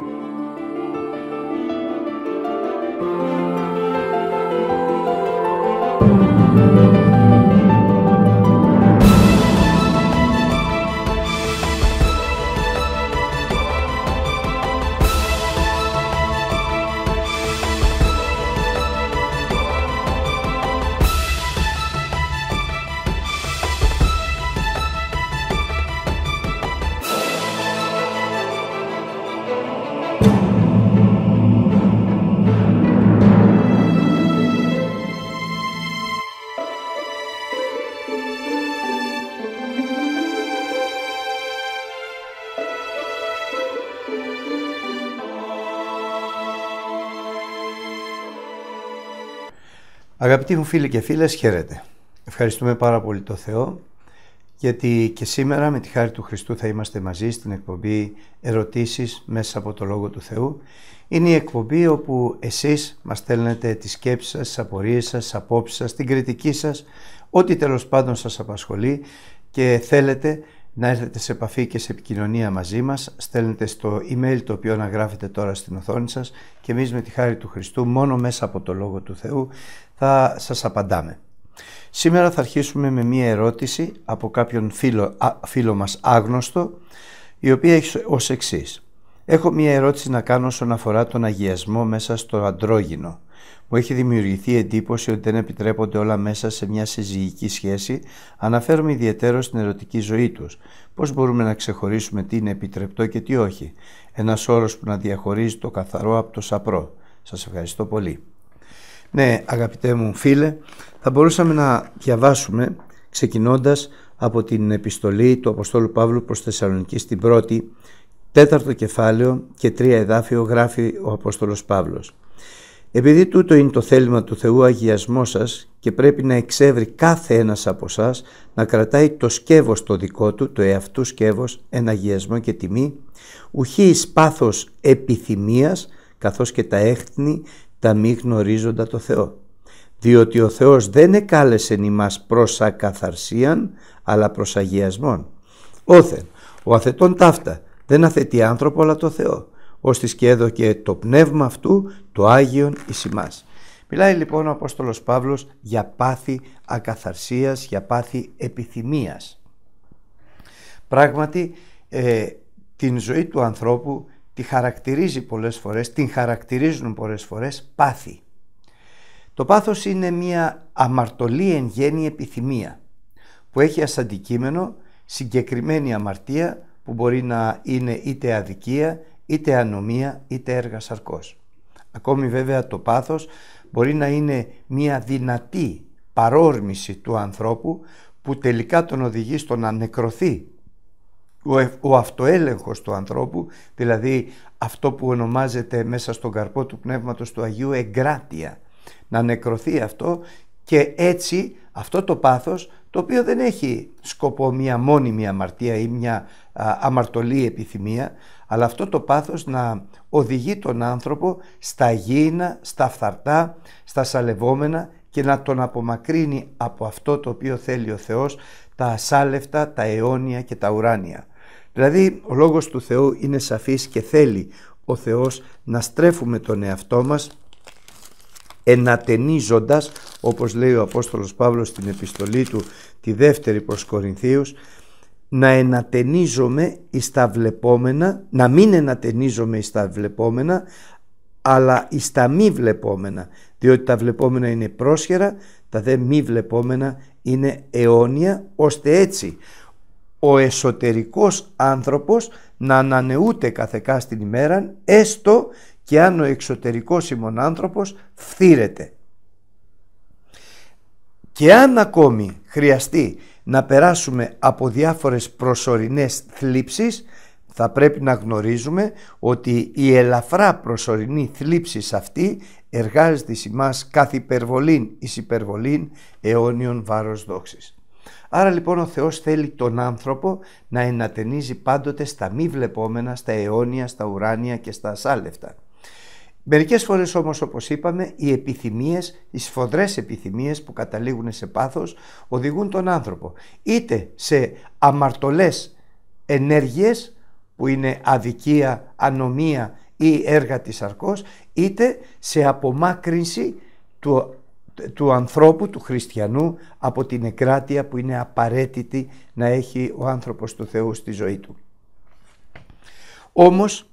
you Αγαπητοί μου φίλοι και φίλες, χαίρετε. Ευχαριστούμε πάρα πολύ το Θεό, γιατί και σήμερα με τη χάρη του Χριστού θα είμαστε μαζί στην εκπομπή «Ερωτήσεις μέσα από το Λόγο του Θεού». Είναι η εκπομπή όπου εσείς μας στέλνετε τις σκέψεις σας, τις απορίες σας, τις απόψεις σας, την κριτική σας, ό,τι τέλος πάντων σας απασχολεί και θέλετε να έρθετε σε επαφή και σε επικοινωνία μαζί μας, στέλνετε στο email το οποίο αναγράφετε τώρα στην οθόνη σας και εμείς με τη χάρη του Χριστού μόνο μέσα από το Λόγο του Θεού θα σας απαντάμε. Σήμερα θα αρχίσουμε με μία ερώτηση από κάποιον φίλο, α, φίλο μας άγνωστο η οποία έχει ως εξής. Έχω μία ερώτηση να κάνω όσον αφορά τον αγιασμό μέσα στο αντρόγινο. Μου έχει δημιουργηθεί εντύπωση ότι δεν επιτρέπονται όλα μέσα σε μια συζυγική σχέση, αναφέρομαι ιδιαίτερο στην ερωτική ζωή τους. Πώς μπορούμε να ξεχωρίσουμε τι είναι επιτρεπτό και τι όχι. Ένας όρος που να διαχωρίζει το καθαρό από το σαπρό. Σας ευχαριστώ πολύ. Ναι, αγαπητέ μου φίλε, θα μπορούσαμε να διαβάσουμε ξεκινώντας από την επιστολή του Αποστόλου Παύλου προς Θεσσαλονική στην πρώτη, τέταρτο κεφάλαιο και τρία εδάφιο γράφει ο Απόστολος Παύλος. Επειδή τούτο είναι το θέλημα του Θεού αγιασμός σας και πρέπει να εξεύρει κάθε ένας από εσά να κρατάει το σκεύος το δικό του, το εαυτού σκεύος, ένα αγιασμό και τιμή, ουχή εις πάθος επιθυμίας, καθώς και τα έχθνη τα μη γνωρίζοντα το Θεό. Διότι ο Θεός δεν εκάλεσε ημάς προς ακαθαρσίαν, αλλά προς αγιασμόν. Όθεν, ο αθετών ταύτα δεν αθετεί άνθρωπο αλλά το Θεό και έδωκε το πνεύμα αυτού το Άγιον εις ημάς. Μιλάει λοιπόν ο Απόστολος Παύλος για πάθη ακαθαρσίας, για πάθη επιθυμίας. Πράγματι ε, την ζωή του ανθρώπου τη χαρακτηρίζει πολλές φορές, την χαρακτηρίζουν πολλές φορές πάθη. Το πάθος είναι μια αμαρτωλή εν γέννη επιθυμία που έχει ως αντικείμενο συγκεκριμένη αμαρτία που μπορεί να είναι είτε αδικία είτε ανομία είτε έργα σαρκός. Ακόμη βέβαια το πάθος μπορεί να είναι μια δυνατή παρόρμηση του ανθρώπου που τελικά τον οδηγεί στο να νεκρωθεί. Ο, ο αυτοέλεγχος του ανθρώπου, δηλαδή αυτό που ονομάζεται μέσα στον καρπό του πνεύματος του Αγίου εγκράτεια, να νεκρωθεί αυτό και έτσι αυτό το πάθος το οποίο δεν έχει σκοπό μια μόνιμη αμαρτία ή μια αμαρτωλή επιθυμία αλλά αυτό το πάθος να οδηγεί τον άνθρωπο στα γήινα, στα φθαρτά, στα σαλευόμενα και να τον απομακρύνει από αυτό το οποίο θέλει ο Θεός τα ασάλευτα, τα αιώνια και τα ουράνια. Δηλαδή ο λόγος του Θεού είναι σαφής και θέλει ο Θεός να στρέφουμε τον εαυτό μας ενατενίζοντας όπως λέει ο Απόστολος Παύλος στην επιστολή του τη δεύτερη προς Κορινθίους να ενατενίζομαι εις βλεπόμενα, να μην ενατενίζομαι εις βλεπόμενα αλλά εις τα μη βλεπόμενα διότι τα βλεπόμενα είναι πρόσχερα τα δε μη βλεπόμενα είναι αιώνια ώστε έτσι ο εσωτερικός άνθρωπος να ανανεούται καθεκά στην ημέρα έστω και αν ο εξωτερικός ημών άνθρωπος φθήρεται. Και αν ακόμη χρειαστεί να περάσουμε από διάφορες προσωρινές θλίψεις θα πρέπει να γνωρίζουμε ότι η ελαφρά προσωρινή θλίψη αυτή εργάζεται σε μας κάθε υπερβολήν εις υπερβολήν αιώνιων βάρος δόξης. Άρα λοιπόν ο Θεός θέλει τον άνθρωπο να ενατενίζει πάντοτε στα μη βλεπόμενα, στα αιώνια, στα ουράνια και στα ασάλευτα. Μερικές φορές όμως όπως είπαμε οι επιθυμίες, οι σφοδρές επιθυμίες που καταλήγουν σε πάθος οδηγούν τον άνθρωπο είτε σε αμαρτωλές ενέργειες που είναι αδικία, ανομία ή έργα της αρκός είτε σε απομάκρυνση του, του ανθρώπου, του χριστιανού από την εκράτεια που είναι απαραίτητη να έχει ο άνθρωπος του Θεού στη ζωή του. Όμως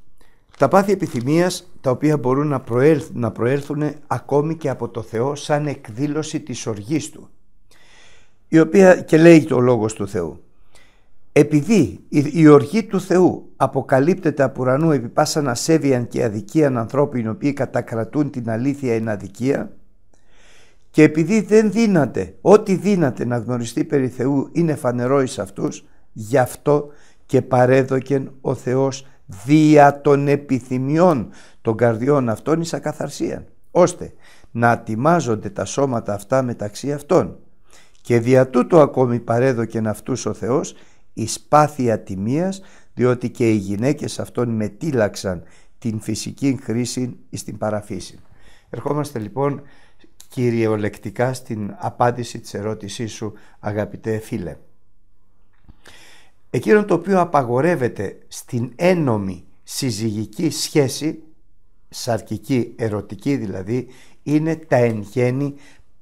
τα πάθη επιθυμίας τα οποία μπορούν να, προέλθουν, να ακόμη και από το Θεό σαν εκδήλωση της οργής Του η οποία και λέει το Λόγος του Θεού. Επειδή η οργή του Θεού αποκαλύπτεται από ουρανού επί πάσαν ασέβιαν και αδικίαν ανθρώποι οι οποίοι κατακρατούν την αλήθεια εν αδικία και επειδή δεν δύναται, ό,τι δύναται να γνωριστεί περί Θεού είναι φανερό εις αυτούς, γι' αυτό και παρέδοκεν ο Θεός δια των επιθυμιών των καρδιών αυτών εις ακαθαρσία, ώστε να ατιμάζονται τα σώματα αυτά μεταξύ αυτών. Και δια τούτου ακόμη παρέδοκεν αυτούς ο Θεός η πάθη τιμίας, διότι και οι γυναίκες αυτών μετήλαξαν την φυσική χρήση εις την παραφύση. Ερχόμαστε λοιπόν κυριολεκτικά στην απάντηση της ερώτησής σου αγαπητέ φίλε εκείνο το οποίο απαγορεύεται στην ένομη συζυγική σχέση, σαρκική, ερωτική δηλαδή, είναι τα εν γέννη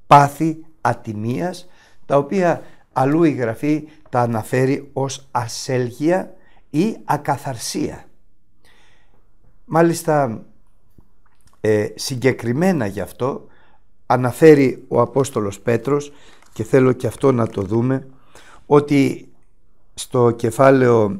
πάθη ατιμίας, τα οποία αλλού η Γραφή τα αναφέρει ως ασελγία ή ακαθαρσία. Μάλιστα ε, συγκεκριμένα γι' αυτό αναφέρει ο Απόστολος Πέτρος και θέλω και αυτό να το δούμε ότι στο κεφάλαιο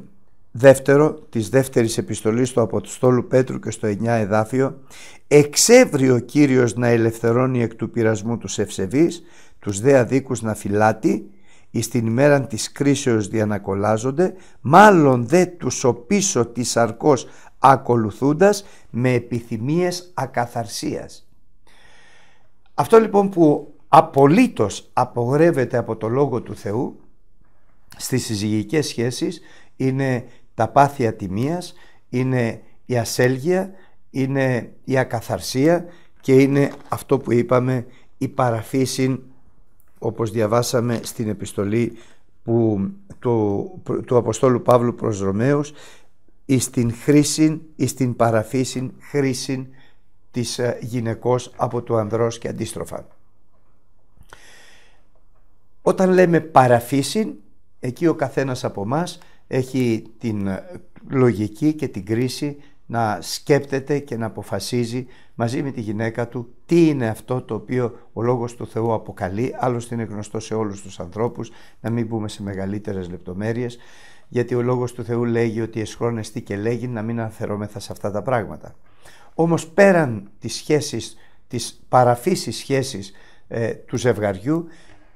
δεύτερο της δεύτερης επιστολής του Αποστόλου Πέτρου και στο 9 εδάφιο «Εξεύρει ο Κύριος να ελευθερώνει εκ του πειρασμού τους ευσεβείς, τους δε αδίκους να φυλάτει, εις την ημέρα της κρίσεως διανακολάζονται, μάλλον δε τους οπίσω της αρκός ακολουθούντας με επιθυμίες ακαθαρσίας». Αυτό λοιπόν που απολύτως απογρεύεται από το Λόγο του Θεού στις συζυγικές σχέσεις είναι τα πάθη ατιμίας, είναι η ασέλγεια, είναι η ακαθαρσία και είναι αυτό που είπαμε η παραφύση όπως διαβάσαμε στην επιστολή που, του, του Αποστόλου Παύλου προς Ρωμαίους εις την χρήση, εις την παραφύση χρήση της ε, γυναικός από το ανδρός και αντίστροφα. Όταν λέμε παραφύσιν εκεί ο καθένας από εμά έχει την ε, λογική και την κρίση να σκέπτεται και να αποφασίζει μαζί με τη γυναίκα του τι είναι αυτό το οποίο ο Λόγος του Θεού αποκαλεί, άλλωστε είναι γνωστό σε όλους τους ανθρώπους, να μην μπούμε σε μεγαλύτερες λεπτομέρειες, γιατί ο Λόγος του Θεού λέγει ότι τι και λέγει να μην αναφερόμεθα σε αυτά τα πράγματα. Όμως πέραν της σχέσης, της παραφύσης σχέσης ε, του ζευγαριού,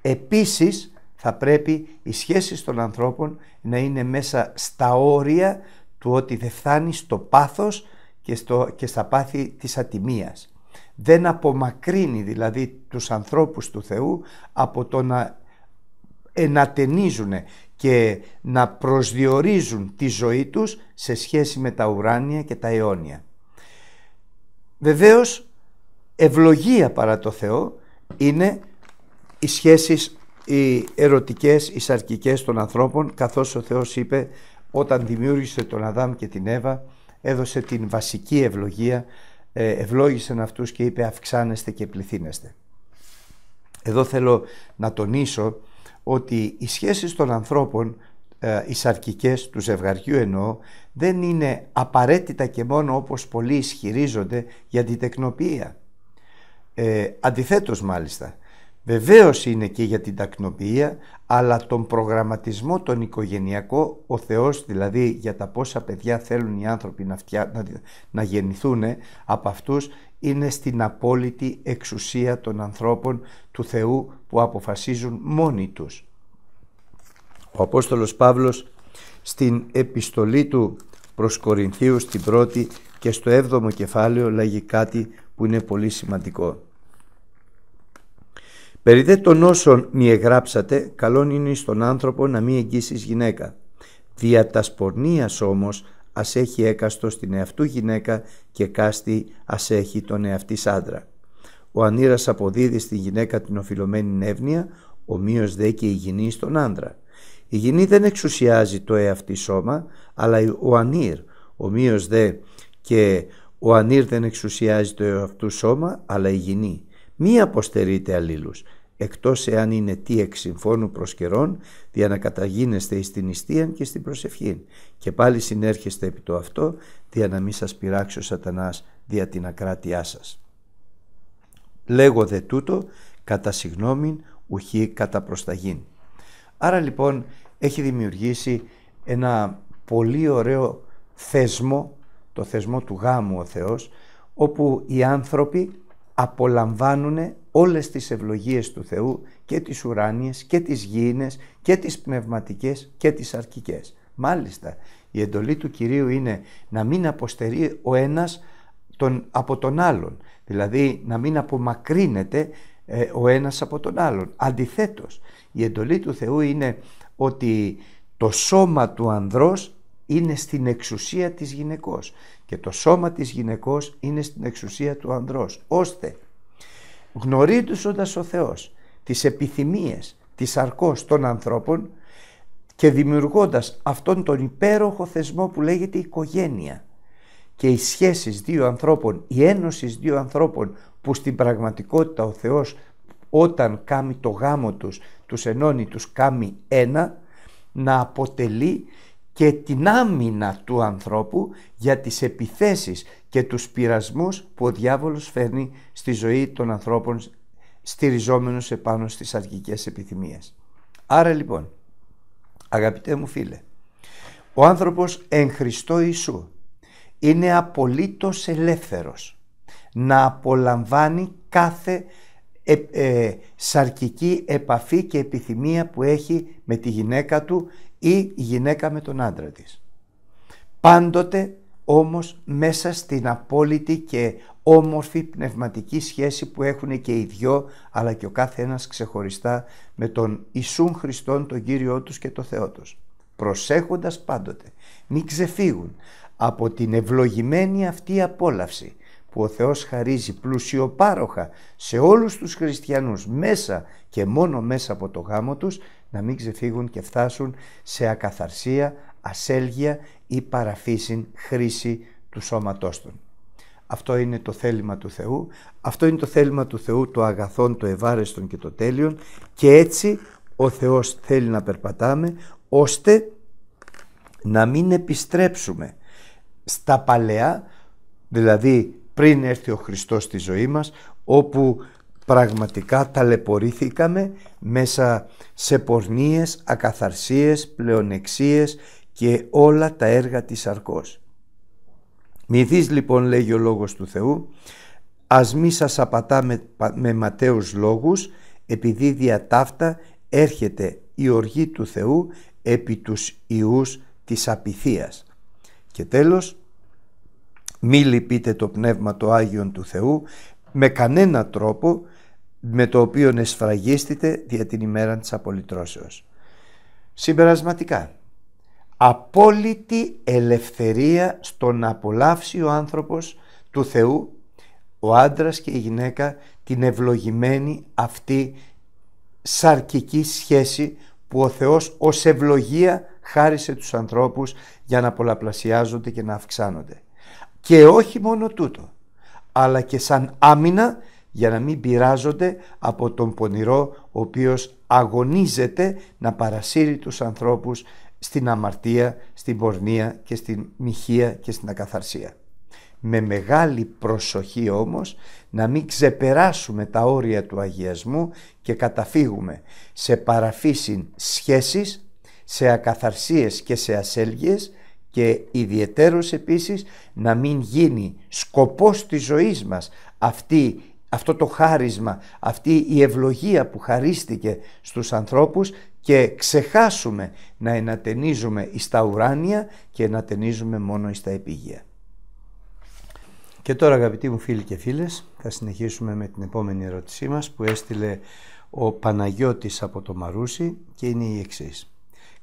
επίσης θα πρέπει οι σχέσεις των ανθρώπων να είναι μέσα στα όρια του ότι δεν φτάνει στο πάθος και, στο, και στα πάθη της ατιμίας. Δεν απομακρύνει δηλαδή τους ανθρώπους του Θεού από το να ενατενίζουν και να προσδιορίζουν τη ζωή τους σε σχέση με τα ουράνια και τα αιώνια. Βεβαίως ευλογία παρά το Θεό είναι οι σχέσεις οι ερωτικές, οι σαρκικές των ανθρώπων, καθώς ο Θεός είπε όταν δημιούργησε τον Αδάμ και την Εύα, έδωσε την βασική ευλογία, ε, ευλόγησαν αυτούς και είπε αυξάνεστε και πληθύνεστε. Εδώ θέλω να τονίσω ότι οι σχέσεις των ανθρώπων, ε, οι σαρκικές του ζευγαριού εννοώ, δεν είναι απαραίτητα και μόνο όπως πολλοί ισχυρίζονται για την τεκνοποιία. Ε, αντιθέτως μάλιστα, Βεβαίως είναι και για την τακνοποιία, αλλά τον προγραμματισμό τον οικογενειακό, ο Θεός δηλαδή για τα πόσα παιδιά θέλουν οι άνθρωποι να, γεννηθούν από αυτούς, είναι στην απόλυτη εξουσία των ανθρώπων του Θεού που αποφασίζουν μόνοι τους. Ο Απόστολος Παύλος στην επιστολή του προς Κορινθίους την πρώτη και στο έβδομο κεφάλαιο λέγει κάτι που είναι πολύ σημαντικό. Περί δε των όσων μη εγγράψατε, καλόν είναι στον άνθρωπο να μη εγγύσεις γυναίκα. Δια τας σπορνίας όμως ας έχει έκαστο στην εαυτού γυναίκα και κάστη ας έχει τον εαυτής άντρα. Ο ανήρας αποδίδει στη γυναίκα την οφειλωμένη νεύνοια, ομοίως δε και η γυνή στον άντρα. Η γυνή δεν εξουσιάζει το εαυτή σώμα, αλλά ο ανήρ, ομοίως δε και ο ανήρ δεν εξουσιάζει το εαυτού σώμα, αλλά η γυνή. Μη αποστερείτε αλλήλους, εκτός εάν είναι τι εξ συμφώνου προς να καταγίνεστε εις την νηστείαν και στην προσευχή Και πάλι συνέρχεστε επί το αυτό, δια να μη σας πειράξει ο σατανάς δια την ακράτειά σας. Λέγω δε τούτο, κατά συγνώμην, ουχή κατά προσταγήν. Άρα λοιπόν έχει δημιουργήσει ένα πολύ ωραίο θεσμό, το θεσμό του γάμου ο Θεός, όπου οι άνθρωποι απολαμβάνουν όλες τις ευλογίες του Θεού και τις ουράνιες και τις γήινες και τις πνευματικές και τις αρκικές. Μάλιστα, η εντολή του Κυρίου είναι να μην αποστερεί ο ένας τον, από τον άλλον, δηλαδή να μην απομακρύνεται ε, ο ένας από τον άλλον. Αντιθέτως, η εντολή του Θεού είναι ότι το σώμα του ανδρός είναι στην εξουσία της γυναικός και το σώμα της γυναικός είναι στην εξουσία του ανδρός, ώστε γνωρίζοντας ο Θεός τις επιθυμίες της αρκός των ανθρώπων και δημιουργώντας αυτόν τον υπέροχο θεσμό που λέγεται οικογένεια και οι σχέσεις δύο ανθρώπων, η ένωση δύο ανθρώπων που στην πραγματικότητα ο Θεός όταν κάνει το γάμο τους, τους ενώνει, τους κάνει ένα, να αποτελεί και την άμυνα του ανθρώπου για τις επιθέσεις και τους πειρασμούς που ο διάβολος φέρνει στη ζωή των ανθρώπων στηριζόμενους επάνω στις αρχικές επιθυμίες. Άρα λοιπόν, αγαπητέ μου φίλε, ο άνθρωπος εν Χριστώ Ιησού είναι απολύτως ελεύθερος να απολαμβάνει κάθε ε, ε, σαρκική επαφή και επιθυμία που έχει με τη γυναίκα του ή η γυναίκα με τον άντρα της. Πάντοτε όμως μέσα στην απόλυτη και όμορφη πνευματική σχέση που έχουν και οι δυο αλλά και ο κάθε ένας ξεχωριστά με τον Ιησούν Χριστόν τον Κύριό τους και το Θεό τους. Προσέχοντας πάντοτε, μην ξεφύγουν από την ευλογημένη αυτή απόλαυση που ο Θεός χαρίζει πλουσιοπάροχα σε όλους τους χριστιανούς μέσα και μόνο μέσα από το γάμο τους να μην ξεφύγουν και φτάσουν σε ακαθαρσία, ασέλγεια ή παραφύσιν χρήση του σώματός τους. Αυτό είναι το θέλημα του Θεού, αυτό είναι το θέλημα του Θεού το αγαθόν, το ευάρεστον και το τέλειον και έτσι ο Θεός θέλει να περπατάμε ώστε να μην επιστρέψουμε στα παλαιά, δηλαδή πριν έρθει ο Χριστός στη ζωή μας, όπου πραγματικά ταλαιπωρήθηκαμε μέσα σε πορνίες, ακαθαρσίες, πλεονεξίες και όλα τα έργα της αρκός. δεις λοιπόν λέγει ο Λόγος του Θεού, ας μη σας απατά με, με ματέους λόγους, επειδή διατάφτα έρχεται η οργή του Θεού επί τους ιούς της απειθίας. Και τέλος, μη λυπείτε το Πνεύμα το Άγιον του Θεού με κανένα τρόπο με το οποίο εσφραγίστητε δια την ημέρα της απολυτρώσεως. Συμπερασματικά, απόλυτη ελευθερία στο να απολαύσει ο άνθρωπος του Θεού, ο άντρας και η γυναίκα, την ευλογημένη αυτή σαρκική σχέση που ο Θεός ως ευλογία χάρισε τους ανθρώπους για να πολλαπλασιάζονται και να αυξάνονται. Και όχι μόνο τούτο, αλλά και σαν άμυνα για να μην πειράζονται από τον πονηρό ο οποίος αγωνίζεται να παρασύρει τους ανθρώπους στην αμαρτία, στην πορνεία και στην μοιχεία και στην ακαθαρσία. Με μεγάλη προσοχή όμως να μην ξεπεράσουμε τα όρια του αγιασμού και καταφύγουμε σε παραφύσιν σχέσεις, σε ακαθαρσίες και σε ασέλγειες και ιδιαιτέρως επίσης να μην γίνει σκοπός της ζωής μας αυτή, αυτό το χάρισμα, αυτή η ευλογία που χαρίστηκε στους ανθρώπους και ξεχάσουμε να ενατενίζουμε εις τα ουράνια και να ταινίζουμε μόνο εις τα επίγεια. Και τώρα αγαπητοί μου φίλοι και φίλες θα συνεχίσουμε με την επόμενη ερώτησή μας που έστειλε ο Παναγιώτης από το Μαρούσι και είναι η εξής.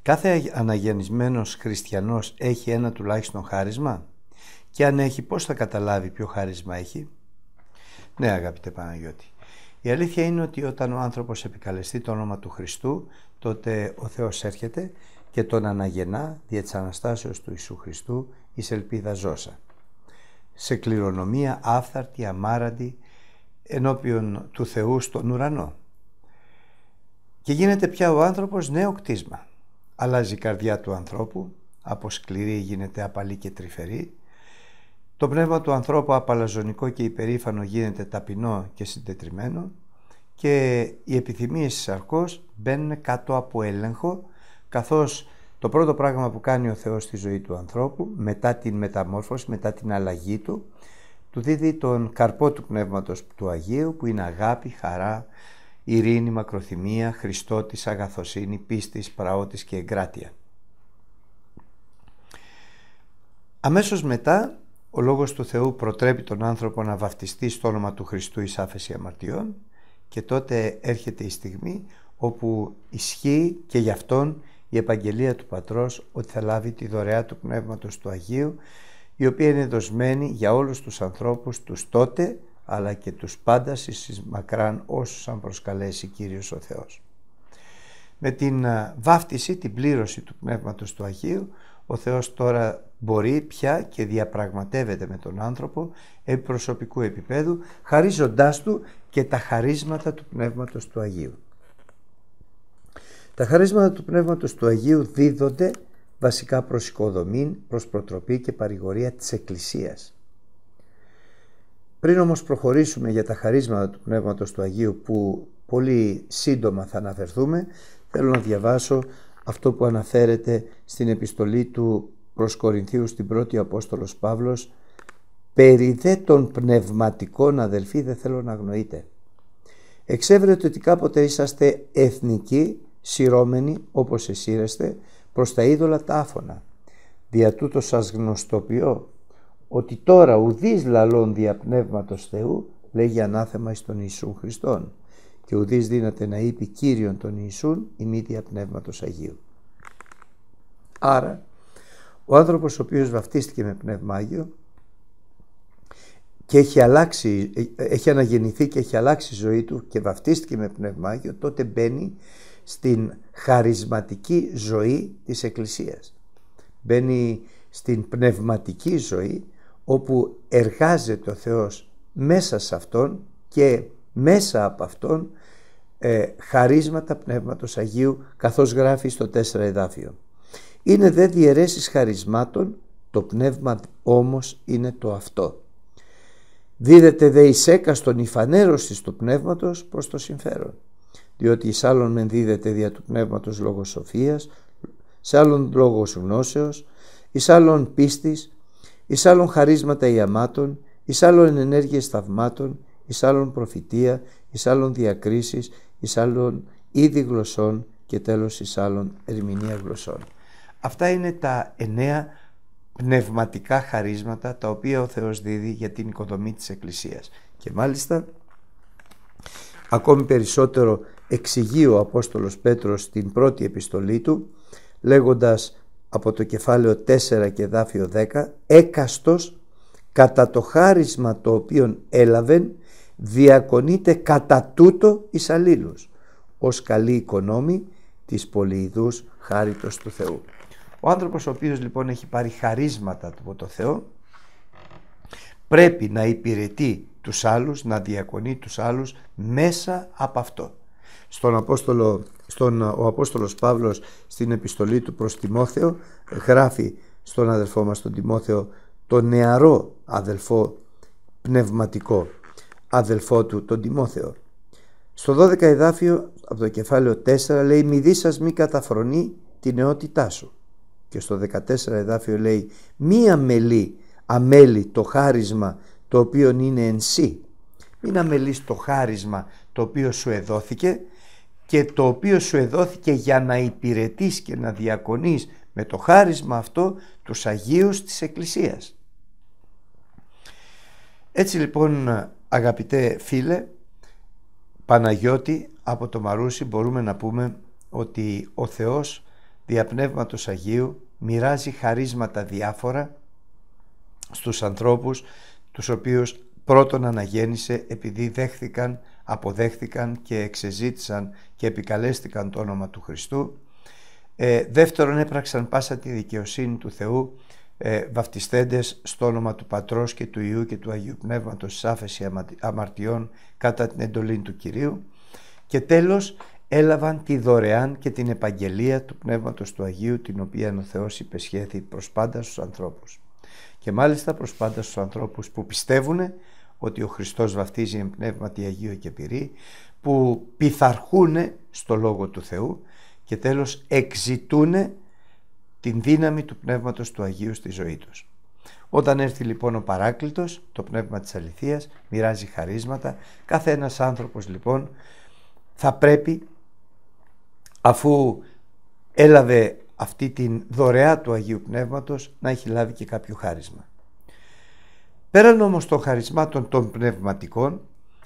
Κάθε αναγεννησμένος χριστιανός έχει ένα τουλάχιστον χάρισμα και αν έχει πώς θα καταλάβει ποιο χάρισμα έχει. Ναι αγαπητέ Παναγιώτη, η αλήθεια είναι ότι όταν ο άνθρωπος επικαλεστεί το όνομα του Χριστού τότε ο Θεός έρχεται και τον αναγεννά δια της Αναστάσεως του Ιησού Χριστού εις ελπίδα ζώσα. Σε κληρονομία άφθαρτη, αμάραντη, ενώπιον του Θεού στον ουρανό. Και γίνεται πια ο άνθρωπος νέο κτίσμα αλλάζει η καρδιά του ανθρώπου, από σκληρή γίνεται απαλή και τρυφερή, το πνεύμα του ανθρώπου απαλαζονικό και υπερήφανο γίνεται ταπεινό και συντετριμένο και οι επιθυμίες της αρκός μπαίνουν κάτω από έλεγχο καθώς το πρώτο πράγμα που κάνει ο Θεός στη ζωή του ανθρώπου μετά την μεταμόρφωση, μετά την αλλαγή του του δίδει τον καρπό του πνεύματος του Αγίου που είναι αγάπη, χαρά, ειρήνη, μακροθυμία, Χριστότης, αγαθοσύνη, πίστης, πραότης και εγκράτεια. Αμέσως μετά ο Λόγος του Θεού προτρέπει τον άνθρωπο να βαφτιστεί στο όνομα του Χριστού εις άφεση αμαρτιών και τότε έρχεται η στιγμή όπου ισχύει και γι' αυτόν η επαγγελία του Πατρός ότι θα λάβει τη δωρεά του Πνεύματος του Αγίου η οποία είναι δοσμένη για όλους τους ανθρώπους τους τότε αλλά και τους πάντα εις μακράν όσους αν προσκαλέσει Κύριος ο Θεός. Με την ε, βάφτιση, την πλήρωση του Πνεύματος του Αγίου, ο Θεός τώρα μπορεί πια και διαπραγματεύεται με τον άνθρωπο επί προσωπικού επίπεδου, χαρίζοντάς του και τα χαρίσματα του Πνεύματος του Αγίου. Τα χαρίσματα του Πνεύματος του Αγίου δίδονται βασικά προς οικοδομή, προς προτροπή και παρηγορία της Εκκλησίας. Πριν όμως προχωρήσουμε για τα χαρίσματα του Πνεύματος του Αγίου που πολύ σύντομα θα αναφερθούμε, θέλω να διαβάσω αυτό που αναφέρεται στην επιστολή του προς Κορινθίου στην πρώτη Απόστολος Παύλος «Περι δε των πνευματικών αδελφοί δεν θέλω να αγνοείτε». Εξέβρετε ότι κάποτε είσαστε εθνικοί, σειρώμενοι όπως εσύρεστε προς τα είδωλα άφωνα. Δια τούτος σας γνωστοποιώ ότι τώρα ουδείς λαλών δια πνεύματος Θεού λέγει ανάθεμα εις τον Ιησού Χριστόν και ουδείς δύναται να είπε Κύριον τον Ιησούν ή δια πνεύματος Αγίου. Άρα ο άνθρωπος ο οποίος βαφτίστηκε με πνεύμα Άγιο και έχει, αλλάξει, έχει αναγεννηθεί και έχει αλλάξει η ζωή του και βαφτίστηκε με πνεύμα Άγιο τότε μπαίνει στην χαρισματική ζωή της Εκκλησίας. Μπαίνει στην πνευματική ζωή όπου εργάζεται ο Θεός μέσα σε Αυτόν και μέσα από Αυτόν ε, χαρίσματα Πνεύματος Αγίου καθώς γράφει στο τέσσερα εδάφιο. Είναι δε διαιρέσεις χαρισμάτων, το πνεύμα όμως είναι το αυτό. Δίδεται δε εις έκαστον η φανέρωση του πνεύματος προς το συμφέρον. Διότι εις άλλον μεν δίδεται δια του πνεύματος λόγος σοφίας, σε άλλον λόγος γνώσεως, εις άλλον πίστης, εις άλλων χαρίσματα ιαμάτων, εις άλλων ενέργειες θαυμάτων, εις άλλων προφητεία, εις άλλων διακρίσεις, εις άλλων είδη γλωσσών και τέλος εις άλλων ερμηνεία γλωσσών. Αυτά είναι τα εννέα πνευματικά χαρίσματα τα οποία ο Θεός δίδει για την οικοδομή της Εκκλησίας. Και μάλιστα ακόμη περισσότερο εξηγεί ο Απόστολος Πέτρος την πρώτη επιστολή του λέγοντας από το κεφάλαιο 4 και δάφιο 10 έκαστος κατά το χάρισμα το οποίο έλαβεν διακονείται κατά τούτο εις αλλήλους ως καλή οικονόμη της πολυειδούς χάριτος του Θεού. Ο άνθρωπος ο οποίος λοιπόν έχει πάρει χαρίσματα από το Θεό πρέπει να υπηρετεί τους άλλους, να διακονεί τους άλλους μέσα από αυτό. Στον Απόστολο στον, ο Απόστολος Παύλος στην επιστολή του προς Τιμόθεο γράφει στον αδελφό μας τον Τιμόθεο τον νεαρό αδελφό πνευματικό αδελφό του τον Τιμόθεο. Στο 12 εδάφιο από το κεφάλαιο 4 λέει «Μη δι μη καταφρονεί τη νεότητά σου» και στο 14 εδάφιο λέει «Μη αμελεί, αμέλει το χάρισμα το οποίο είναι εν σύ». Μην αμελείς το χάρισμα το οποίο σου εδόθηκε και το οποίο σου εδόθηκε για να υπηρετείς και να διακονείς με το χάρισμα αυτό τους Αγίους της Εκκλησίας. Έτσι λοιπόν αγαπητέ φίλε Παναγιώτη από το Μαρούσι μπορούμε να πούμε ότι ο Θεός δια Αγίου μοιράζει χαρίσματα διάφορα στους ανθρώπους τους οποίους πρώτον αναγέννησε επειδή δέχθηκαν αποδέχτηκαν και εξεζήτησαν και επικαλέστηκαν το όνομα του Χριστού. Ε, δεύτερον, έπραξαν πάσα τη δικαιοσύνη του Θεού ε, στο όνομα του Πατρός και του Ιού και του Αγίου Πνεύματος της άφεσης αμαρτιών κατά την εντολή του Κυρίου. Και τέλος, έλαβαν τη δωρεάν και την επαγγελία του Πνεύματος του Αγίου, την οποία ο Θεός υπεσχέθη προς πάντα στους ανθρώπους. Και μάλιστα προς πάντα στους ανθρώπους που πιστεύουν ότι ο Χριστός βαφτίζει εν πνεύματι Αγίου και Πυρή, που πειθαρχούν στο Λόγο του Θεού και τέλος εξητούν την δύναμη του Πνεύματος του Αγίου στη ζωή τους. Όταν έρθει λοιπόν ο Παράκλητος, το Πνεύμα της Αληθείας, μοιράζει χαρίσματα, κάθε ένας άνθρωπος λοιπόν θα πρέπει αφού έλαβε αυτή την δωρεά του Αγίου Πνεύματος να έχει λάβει και κάποιο χάρισμα. Πέραν όμως των χαρισμάτων των πνευματικών,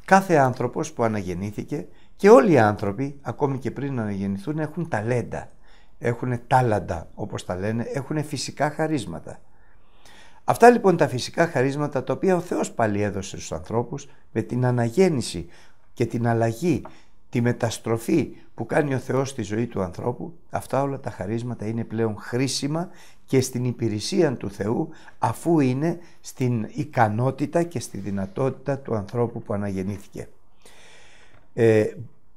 κάθε άνθρωπος που αναγεννήθηκε και όλοι οι άνθρωποι, ακόμη και πριν αναγεννηθούν, έχουν ταλέντα. Έχουν τάλαντα, όπως τα λένε, έχουν φυσικά χαρίσματα. Αυτά λοιπόν τα φυσικά χαρίσματα τα οποία ο Θεός πάλι έδωσε στους ανθρώπους με την αναγέννηση και την αλλαγή, τη μεταστροφή που κάνει ο Θεός στη ζωή του ανθρώπου, αυτά όλα τα χαρίσματα είναι πλέον χρήσιμα και στην υπηρεσία του Θεού, αφού είναι στην ικανότητα και στη δυνατότητα του ανθρώπου που αναγεννήθηκε. Ε,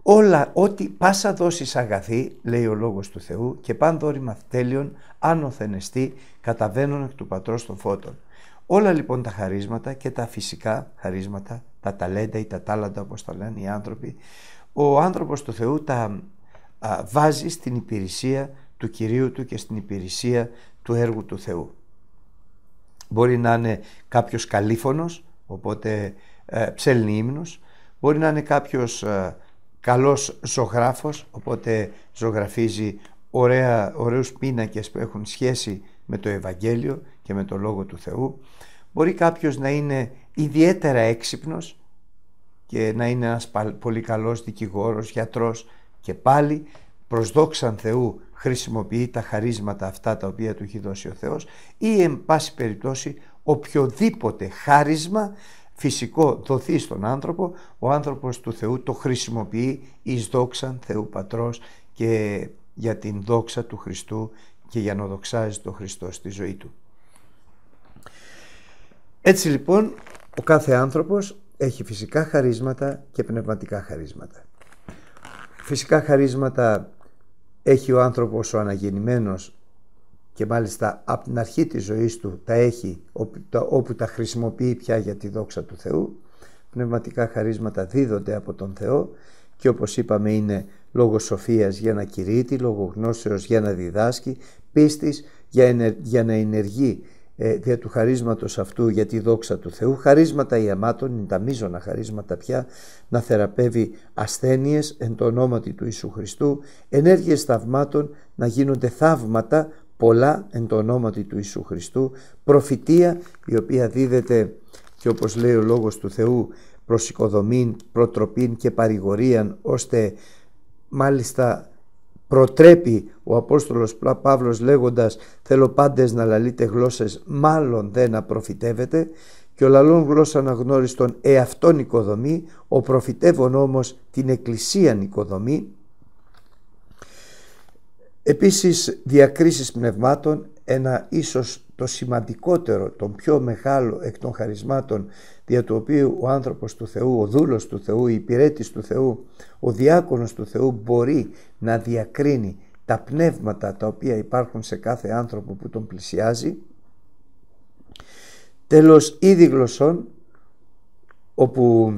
όλα, ό,τι πάσα δώσεις αγαθή, λέει ο Λόγος του Θεού, και παν δόρημα τέλειον, αν οθενεστεί, καταβαίνουν εκ του Πατρός των Φώτων. Όλα λοιπόν τα χαρίσματα και τα φυσικά χαρίσματα, τα ταλέντα ή τα τάλαντα όπως τα λένε οι άνθρωποι, ο άνθρωπος του Θεού τα βάζει στην υπηρεσία του Κυρίου του και στην υπηρεσία του έργου του Θεού. Μπορεί να είναι κάποιος καλήφωνος, οπότε ε, ψέλνει ύμνος, μπορεί να είναι κάποιος ε, καλός ζωγράφος, οπότε ζωγραφίζει ωραία, ωραίους πίνακες που έχουν σχέση με το Ευαγγέλιο και με το Λόγο του Θεού. Μπορεί κάποιος να είναι ιδιαίτερα έξυπνος, και να είναι ένας πολύ καλός δικηγόρος, γιατρός και πάλι προς Θεού χρησιμοποιεί τα χαρίσματα αυτά τα οποία του έχει δώσει ο Θεός ή εν πάση περιπτώσει οποιοδήποτε χάρισμα φυσικό δοθεί στον άνθρωπο, ο άνθρωπος του Θεού το χρησιμοποιεί εις δόξαν Θεού Πατρός και για την δόξα του Χριστού και για να δοξάζει τον Χριστό στη ζωή του. Έτσι λοιπόν ο κάθε άνθρωπος έχει φυσικά χαρίσματα και πνευματικά χαρίσματα. Φυσικά χαρίσματα έχει ο άνθρωπος ο αναγεννημένος και μάλιστα από την αρχή της ζωής του τα έχει όπου τα χρησιμοποιεί πια για τη δόξα του Θεού. Πνευματικά χαρίσματα δίδονται από τον Θεό και όπως είπαμε είναι λόγος σοφίας για να κηρύττει, λόγος γνώσεως για να διδάσκει, πίστης για να ενεργεί ε, δια του χαρίσματος αυτού για τη δόξα του Θεού, χαρίσματα ιαμάτων, είναι τα μείζωνα χαρίσματα πια, να θεραπεύει ασθένειες εν το ονόματι του Ιησού Χριστού, ενέργειες θαυμάτων να γίνονται θαύματα πολλά εν το ονόματι του Ιησού Χριστού, προφητεία η οποία δίδεται και όπως λέει ο Λόγος του Θεού προσοικοδομήν, προτροπήν και παρηγορίαν ώστε μάλιστα προτρέπει ο Απόστολος Παύλος λέγοντας «Θέλω πάντες να λαλείτε γλώσσες, μάλλον δεν να προφητεύετε» και ο λαλών γνώριστον τον εαυτόν οικοδομή, ο προφητεύων όμως την εκκλησίαν οικοδομή. Επίσης διακρίσεις πνευμάτων, ένα ίσως το σημαντικότερο, τον πιο μεγάλο εκ των χαρισμάτων δια του οποίου ο άνθρωπος του Θεού, ο δούλος του Θεού, η υπηρέτης του Θεού, ο διάκονος του Θεού μπορεί να διακρίνει τα πνεύματα τα οποία υπάρχουν σε κάθε άνθρωπο που τον πλησιάζει. Τέλος, ήδη γλωσσών, όπου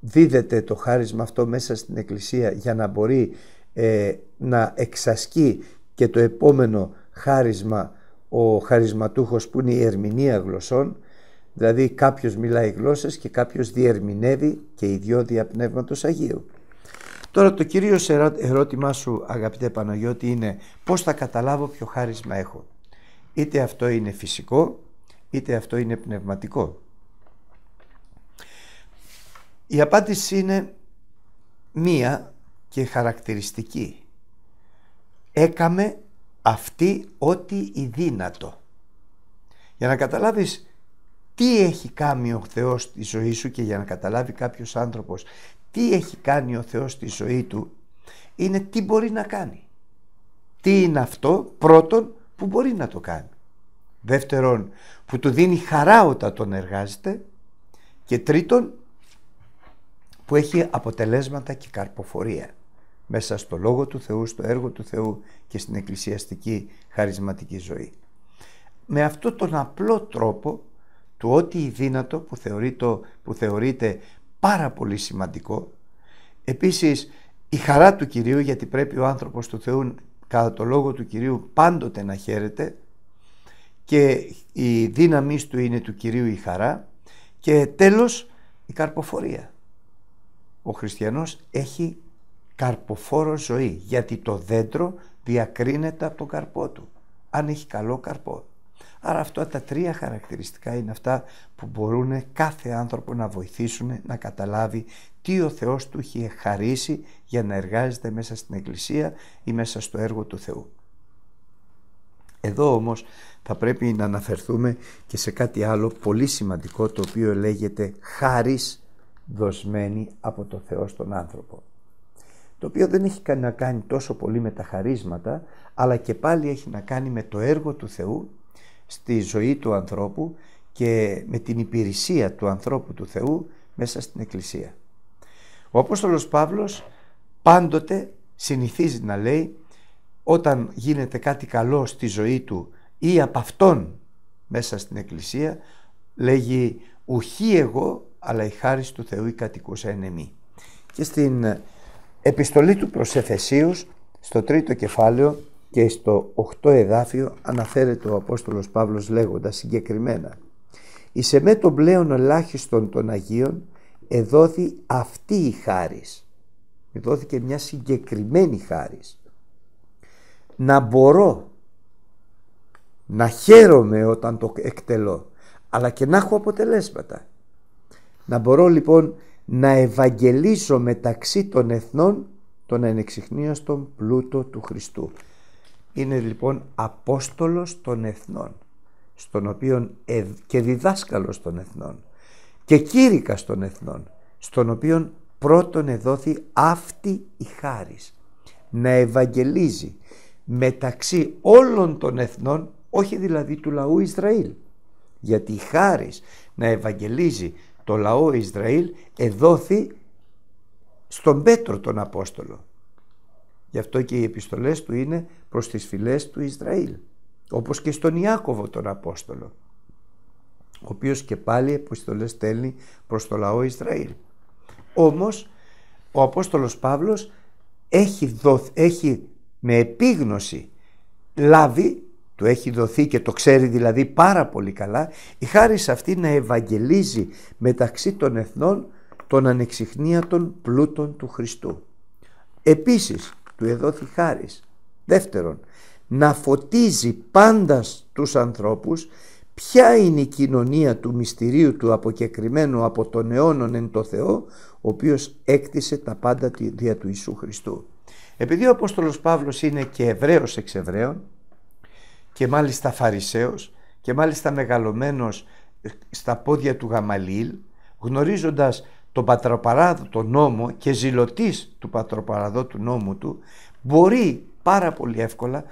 δίδεται το χάρισμα αυτό μέσα στην Εκκλησία για να μπορεί ε, να εξασκεί και το επόμενο χάρισμα ο χαρισματούχος που είναι η ερμηνεία γλωσσών, δηλαδή κάποιος μιλάει γλώσσες και κάποιος διερμηνεύει και οι δυο Αγίου. Τώρα το κυρίως ερώτημά σου αγαπητέ Παναγιώτη είναι πώς θα καταλάβω ποιο χάρισμα έχω. Είτε αυτό είναι φυσικό, είτε αυτό είναι πνευματικό. Η απάντηση είναι μία και χαρακτηριστική. Έκαμε αυτή ό,τι η δύνατο. Για να καταλάβεις τι έχει κάνει ο Θεός στη ζωή σου και για να καταλάβει κάποιος άνθρωπος τι έχει κάνει ο Θεός στη ζωή του είναι τι μπορεί να κάνει. Τι είναι αυτό πρώτον που μπορεί να το κάνει. Δεύτερον που του δίνει χαρά όταν τον εργάζεται και τρίτον που έχει αποτελέσματα και καρποφορία μέσα στο Λόγο του Θεού, στο έργο του Θεού και στην εκκλησιαστική χαρισματική ζωή. Με αυτό τον απλό τρόπο του ότι η δύνατο που, θεωρείται, που πάρα πολύ σημαντικό, επίσης η χαρά του Κυρίου γιατί πρέπει ο άνθρωπος του Θεού κατά το λόγο του Κυρίου πάντοτε να χαίρεται και η δύναμή του είναι του Κυρίου η χαρά και τέλος η καρποφορία. Ο χριστιανός έχει καρποφόρο ζωή γιατί το δέντρο διακρίνεται από τον καρπό του αν έχει καλό καρπό. Άρα αυτά τα τρία χαρακτηριστικά είναι αυτά που μπορούν κάθε άνθρωπο να βοηθήσουν να καταλάβει τι ο Θεός του έχει χαρίσει για να εργάζεται μέσα στην Εκκλησία ή μέσα στο έργο του Θεού. Εδώ όμως θα πρέπει να αναφερθούμε και σε κάτι άλλο πολύ σημαντικό το οποίο λέγεται χάρις δοσμένη από το Θεό στον άνθρωπο το οποίο δεν έχει να κάνει τόσο πολύ με τα χαρίσματα, αλλά και πάλι έχει να κάνει με το έργο του Θεού στη ζωή του ανθρώπου και με την υπηρεσία του ανθρώπου του Θεού μέσα στην Εκκλησία. Ο Απόστολος Παύλος πάντοτε συνηθίζει να λέει όταν γίνεται κάτι καλό στη ζωή του ή από αυτόν μέσα στην Εκκλησία λέγει «Ουχή εγώ, αλλά η χάρις του Θεού η χαρη του θεου η κατοικουσα εν εμεί». Και στην Επιστολή του προς Εφεσίους, στο τρίτο κεφάλαιο και στο οχτώ εδάφιο αναφέρεται ο Απόστολος Παύλος λέγοντας συγκεκριμένα «Εις εμέ των πλέον ελάχιστον των Αγίων εδόθη αυτή η χάρις». Εδόθηκε μια συγκεκριμένη χάρις. Να μπορώ να χαίρομαι όταν το εκτελώ αλλά και να έχω αποτελέσματα. Να μπορώ λοιπόν να ευαγγελίσω μεταξύ των εθνών τον ανεξιχνίαστον πλούτο του Χριστού. Είναι λοιπόν Απόστολος των Εθνών, στον οποίον ε, και διδάσκαλος των Εθνών και κήρυκας των Εθνών, στον οποίον πρώτον εδόθη αυτή η χάρις, να ευαγγελίζει μεταξύ όλων των εθνών, όχι δηλαδή του λαού Ισραήλ, γιατί η χάρις να ευαγγελίζει το λαό Ισραήλ εδόθη στον Πέτρο τον Απόστολο. Γι' αυτό και οι επιστολές του είναι προς τις φυλές του Ισραήλ, όπως και στον Ιάκωβο τον Απόστολο, ο οποίος και πάλι επιστολές στέλνει προς το λαό Ισραήλ. Όμως ο Απόστολος Παύλος έχει, δοθ, έχει με επίγνωση λάβει του έχει δοθεί και το ξέρει δηλαδή πάρα πολύ καλά, η χάρη σε αυτή να ευαγγελίζει μεταξύ των εθνών τον ανεξιχνίατων πλούτων του Χριστού. Επίσης του εδόθη χάρις. Δεύτερον, να φωτίζει πάντας τους ανθρώπους ποια είναι η κοινωνία του μυστηρίου του αποκεκριμένου από τον αιώνων εν το Θεό, ο οποίος έκτισε τα πάντα δια του Ιησού Χριστού. Επειδή ο Απόστολος Παύλος είναι και Εβραίος εξ Εβραίων, και μάλιστα Φαρισαίος και μάλιστα μεγαλωμένος ε, στα πόδια του Γαμαλίλ γνωρίζοντας τον πατροπαράδοτο νόμο και ζηλωτής του πατροπαραδότου νόμου του μπορεί πάρα πολύ εύκολα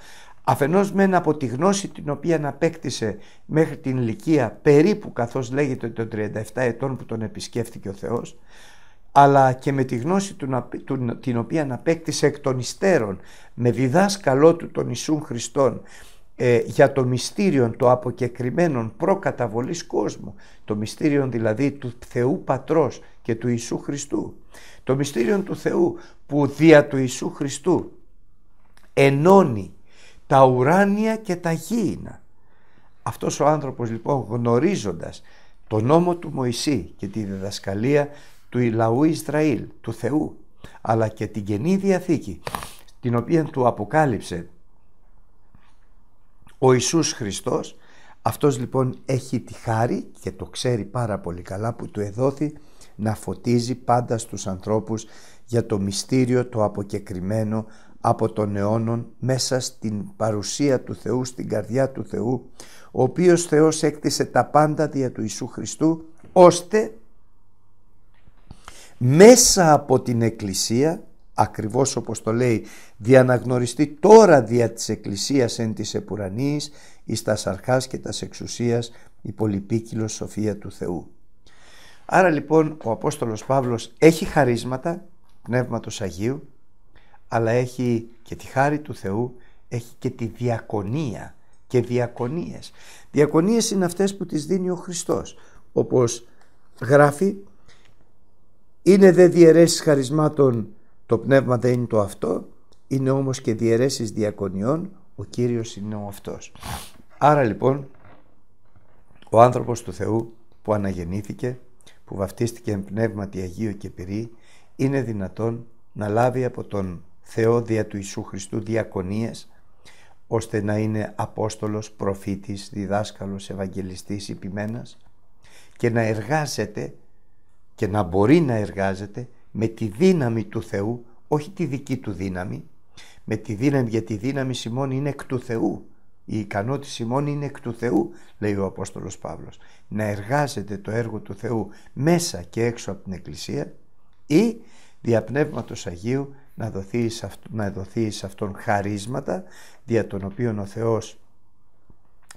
αφενός μεν από τη γνώση την οποία απέκτησε μέχρι την ηλικία περίπου καθώς λέγεται των 37 ετών που τον επισκέφθηκε ο Θεός αλλά και με τη γνώση την οποία απέκτησε εκ των υστέρων με διδάσκαλό του τον Ιησούν Χριστόν ε, για το μυστήριο το αποκεκριμένων προκαταβολής κόσμου, το μυστήριο δηλαδή του Θεού Πατρός και του Ιησού Χριστού, το μυστήριο του Θεού που δια του Ιησού Χριστού ενώνει τα ουράνια και τα γήινα. Αυτός ο άνθρωπος λοιπόν γνωρίζοντας το νόμο του Μωυσή και τη διδασκαλία του λαού Ισραήλ, του Θεού, αλλά και την Καινή Διαθήκη, την οποία του αποκάλυψε ο Ιησούς Χριστός. Αυτός λοιπόν έχει τη χάρη και το ξέρει πάρα πολύ καλά που του εδόθη να φωτίζει πάντα στους ανθρώπους για το μυστήριο το αποκεκριμένο από τον αιώνων μέσα στην παρουσία του Θεού, στην καρδιά του Θεού, ο οποίος Θεός έκτισε τα πάντα δια του Ιησού Χριστού, ώστε μέσα από την Εκκλησία ακριβώς όπως το λέει, διαναγνωριστεί τώρα δια της Εκκλησίας εν της Επουρανής, εις τα αρχάς και τας εξουσίας η πολυπίκυλος σοφία του Θεού. Άρα λοιπόν ο Απόστολος Παύλος έχει χαρίσματα Πνεύματος Αγίου, αλλά έχει και τη χάρη του Θεού, έχει και τη διακονία και διακονίες. Διακονίες είναι αυτές που τις δίνει ο Χριστός, όπως γράφει «Είναι δε διαιρέσεις χαρισμάτων το πνεύμα δεν είναι το αυτό, είναι όμως και διαιρέσεις διακονιών, ο Κύριος είναι ο αυτός. Άρα λοιπόν ο άνθρωπος του Θεού που αναγεννήθηκε, που βαφτίστηκε εν πνεύματι Αγίου και Πυρή, είναι δυνατόν να λάβει από τον Θεό δια του Ιησού Χριστού διακονίες, ώστε να είναι Απόστολος, Προφήτης, Διδάσκαλος, Ευαγγελιστής, Υπημένας και να εργάζεται και να μπορεί να εργάζεται με τη δύναμη του Θεού, όχι τη δική του δύναμη, με τη δύναμη, γιατί η δύναμη Σιμών είναι εκ του Θεού. Η ικανότητα Σιμών είναι εκ του Θεού, λέει ο Απόστολος Παύλος. Να εργάζεται το έργο του Θεού μέσα και έξω από την Εκκλησία ή διαπνεύματος Αγίου να δοθεί, να δοθεί σε αυτόν χαρίσματα δια των οποίων ο Θεός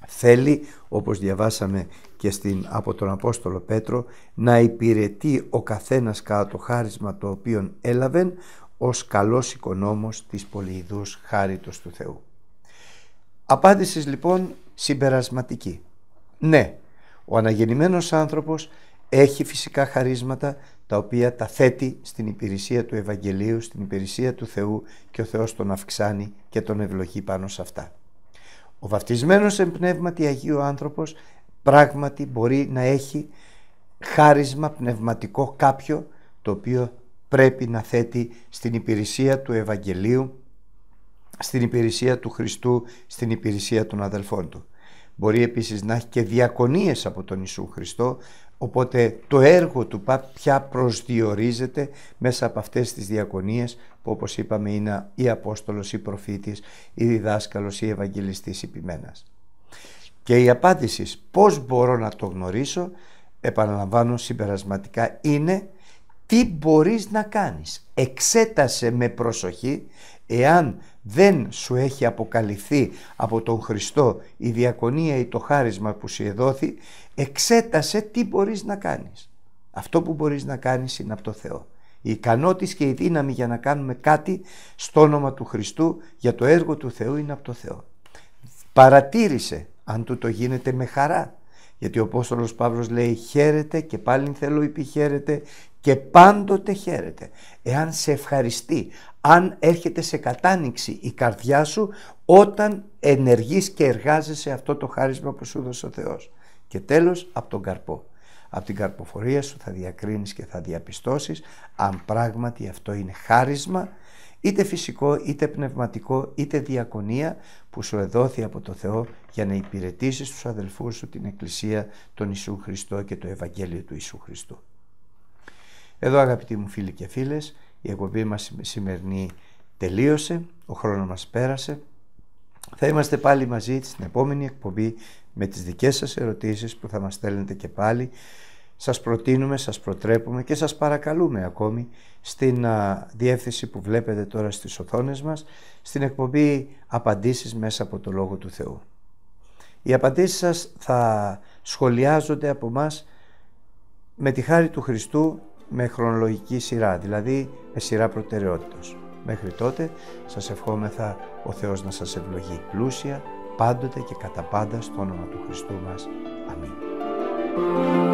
Θέλει, όπως διαβάσαμε και στην, από τον Απόστολο Πέτρο, να υπηρετεί ο καθένας κατά το χάρισμα το οποίο έλαβεν ως καλός οικονόμος της πολυειδούς χάριτος του Θεού. Απάντησης λοιπόν συμπερασματική. Ναι, ο αναγεννημένος άνθρωπος έχει φυσικά χαρίσματα τα οποία τα θέτει στην υπηρεσία του Ευαγγελίου, στην υπηρεσία του Θεού και ο Θεός τον αυξάνει και τον ευλογεί πάνω σε αυτά. Ο βαπτισμένος εν πνεύματι Αγίου άνθρωπος πράγματι μπορεί να έχει χάρισμα πνευματικό κάποιο το οποίο πρέπει να θέτει στην υπηρεσία του Ευαγγελίου, στην υπηρεσία του Χριστού, στην υπηρεσία των αδελφών του. Μπορεί επίσης να έχει και διακονίες από τον Ιησού Χριστό Οπότε το έργο του ΠΑΠ πια προσδιορίζεται μέσα από αυτές τις διακονίες που όπως είπαμε είναι ή Απόστολος ή Προφήτης ή Διδάσκαλος ή Ευαγγελιστής ή Ποιμένας. Και η απάντηση πώς μπορώ να το γνωρίσω επαναλαμβάνω συμπερασματικά είναι τι μπορείς να κάνεις. Εξέτασε με προσοχή εάν δεν σου έχει αποκαλυφθεί από τον Χριστό η διακονία ή το χάρισμα που σου εδόθη, εξέτασε τι μπορείς να κάνεις. Αυτό που μπορείς να κάνεις είναι από το Θεό. Η ικανότητα και η δύναμη για να κάνουμε κάτι στο όνομα του Χριστού για το έργο του Θεού είναι από το Θεό. Παρατήρησε αν του το γίνεται με χαρά. Γιατί ο Απόστολος Παύλος λέει χαίρετε και πάλι θέλω «Χαίρετε» και πάντοτε χαίρετε. Εάν σε ευχαριστεί αν έρχεται σε κατάνοιξη η καρδιά σου όταν ενεργείς και εργάζεσαι αυτό το χάρισμα που σου δώσε ο Θεός. Και τέλος από τον καρπό. Από την καρποφορία σου θα διακρίνεις και θα διαπιστώσεις αν πράγματι αυτό είναι χάρισμα είτε φυσικό, είτε πνευματικό, είτε διακονία που σου εδόθη από το Θεό για να υπηρετήσεις τους αδελφούς σου την Εκκλησία τον Ιησού Χριστό και το Ευαγγέλιο του Ιησού Χριστού. Εδώ αγαπητοί μου φίλοι και φίλες, η εκπομπή μας σημερινή τελείωσε, ο χρόνος μας πέρασε. Θα είμαστε πάλι μαζί στην επόμενη εκπομπή με τις δικές σας ερωτήσεις που θα μας στέλνετε και πάλι. Σας προτείνουμε, σας προτρέπουμε και σας παρακαλούμε ακόμη στην α, διεύθυνση που βλέπετε τώρα στις οθόνες μας, στην εκπομπή «Απαντήσεις μέσα από το Λόγο του Θεού». Οι απαντήσεις σας θα σχολιάζονται από μας με τη χάρη του Χριστού με χρονολογική σειρά, δηλαδή με σειρά προτεραιότητας. Μέχρι τότε σας ευχόμεθα ο Θεός να σας ευλογεί πλούσια, πάντοτε και κατά πάντα στο όνομα του Χριστού μας. Αμήν.